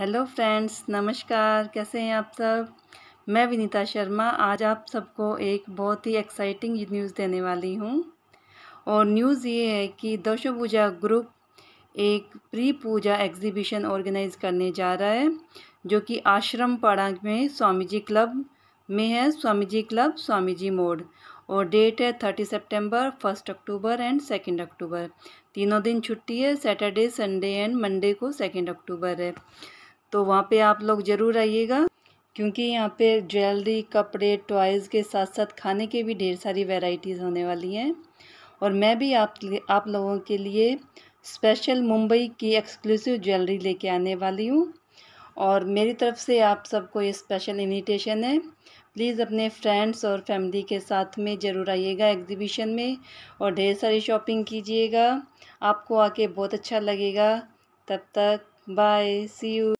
hello friends नमस्कार कैसे हैं आप सब मैं विनीता शर्मा आज आप सबको एक बहुत ही एक्साइटिंग न्यूज़ देने वाली हूँ और न्यूज़ ये है कि दशो पूजा ग्रुप एक प्री पूजा एग्जीबिशन ऑर्गेनाइज करने जा रहा है जो कि आश्रम पाड़ा में स्वामी जी क्लब में है स्वामी जी क्लब स्वामी जी मोड़ और डेट है thirty September first October and second October तीनों दिन छुट्टी है सैटरडे संडे एंड मंडे को सेकेंड अक्टूबर है तो वहाँ पे आप लोग ज़रूर आइएगा क्योंकि यहाँ पे ज्वेलरी कपड़े टॉयज़ के साथ साथ खाने के भी ढेर सारी वेराइटीज़ होने वाली हैं और मैं भी आप आप लोगों के लिए स्पेशल मुंबई की एक्सक्लूसिव ज्वेलरी लेके आने वाली हूँ और मेरी तरफ से आप सबको ये स्पेशल इनविटेशन है प्लीज़ अपने फ्रेंड्स और फैमिली के साथ में ज़रूर आइएगा एग्जीबिशन में और ढेर सारी शॉपिंग कीजिएगा आपको आके बहुत अच्छा लगेगा तब तक बाय सी यू